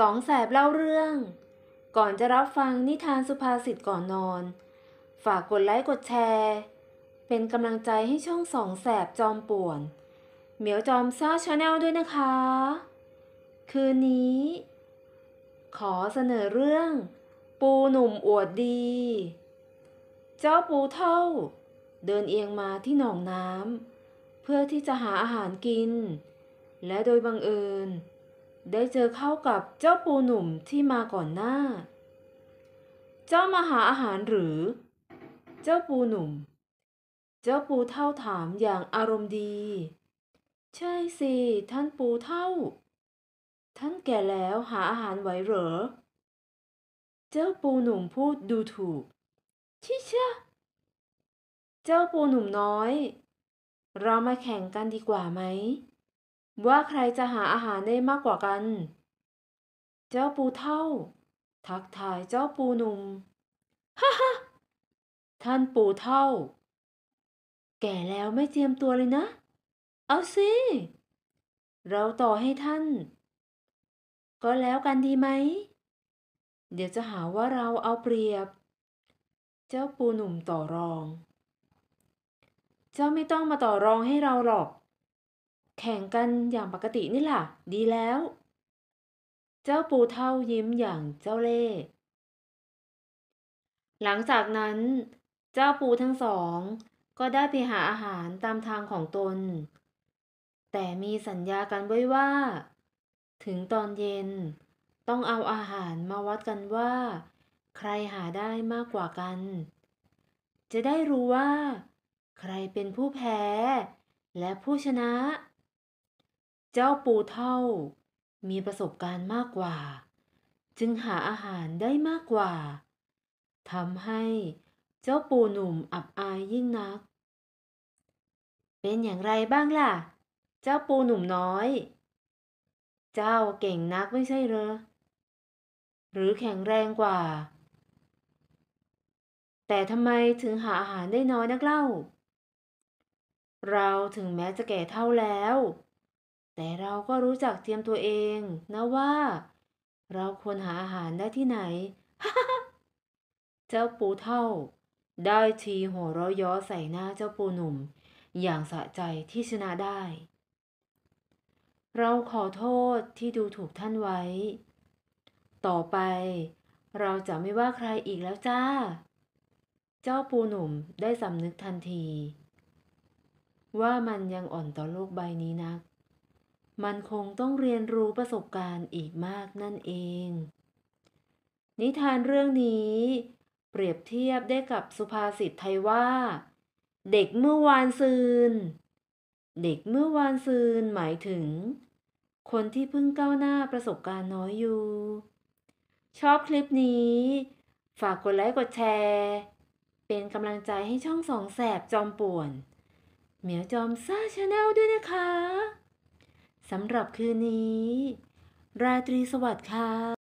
สองแสบเล่าเรื่อง ก่อนจะรับฟังนิทานสุภาษิตก่อนนอน ฝากกดไลค์กดแชร์ เป็นกำลังใจให้ช่องสองแสบจอมป่วน เหมียวจอมซ่าชาแนลด้วยนะคะ คืนนี้ ขอเสนอเรื่อง ปูหนุ่มอวดดี เจ้าปูเท่า เดินเอียงมาที่หนองน้ำเพื่อที่จะหาอาหารกิน และโดยบังเอิญได้เจอเข้ากับเจ้าปูหนุ่มที่มาก่อนหน้า เจ้ามาหาอาหารหรือ เจ้าปูหนุ่ม เจ้าปูเท่าถามอย่างอารมณ์ดี ใช่สิท่านปูเท่า ท่านแก่แล้วหาอาหารไหวเหรอ เจ้าปูหนุ่มพูดดูถูกชิชะเจ้าปูหนุ่มน้อย เรามาแข่งกันดีกว่าไหมว่าใครจะหาอาหารได้มากกว่ากัน เจ้าปูเท่า ทักทายเจ้าปูหนุ่ม ฮ่าฮ่าท่านปูเท่า แก่แล้วไม่เจียมตัวเลยนะ เอาสิเราต่อให้ท่าน ก็แล้วกันดีไหม เดี๋ยวจะหาว่าเราเอาเปรียบ เจ้าปูหนุ่มต่อรอง เจ้าไม่ต้องมาต่อรองให้เราหรอกแข่งกันอย่างปกตินี่ล่ะ ดีแล้ว เจ้าปูเท่ายิ้มอย่างเจ้าเล่ห์หลังจากนั้น เจ้าปูทั้งสองก็ได้ไปหาอาหารตามทางของตน แต่มีสัญญากันไว้ว่า ถึงตอนเย็น ต้องเอาอาหารมาวัดกันว่า ใครหาได้มากกว่ากัน จะได้รู้ว่า ใครเป็นผู้แพ้และผู้ชนะเจ้าปูเท่า มีประสบการณ์มากกว่า จึงหาอาหารได้มากกว่าทำให้ เจ้าปูหนุ่มอับอายยิ่งนัก เป็นอย่างไรบ้างล่ะ เจ้าปูหนุ่มน้อย เจ้าเก่งนักไม่ใช่เหรอ หรือแข็งแรงกว่า แต่ทำไมถึงหาอาหารได้น้อยนักเล่า เราถึงแม้จะแก่เท่าแล้วแต่เราก็รู้จักเตรียมตัวเองนะว่า เราควรหาอาหารได้ที่ไหน เจ้าปูเท่า ได้ทีหัวเราะย้อใส่หน้าเจ้าปูหนุ่ม อย่างสะใจที่ชนะได้ เราขอโทษที่ดูถูกท่านไว้ ต่อไป เราจะไม่ว่าใครอีกแล้วจ้า เจ้าปูหนุ่มได้สำนึกทันที ว่ามันยังอ่อนต่อโลกใบนี้นักมันคงต้องเรียนรู้ประสบการณ์อีกมากนั่นเอง นิทานเรื่องนี้ เปรียบเทียบได้กับสุภาษิตไทยว่า เด็กเมื่อวานซืน เด็กเมื่อวานซืนหมายถึงคนที่เพิ่งก้าวหน้าประสบการณ์น้อยอยู่ ชอบคลิปนี้ ฝากกดไลค์กดแชร์ เป็นกำลังใจให้ช่องสองแสบจอมป่วนเหมียวจอมซ่าชาแนลด้วยนะคะสำหรับคืนนี้ ราตรีสวัสดิ์ค่ะ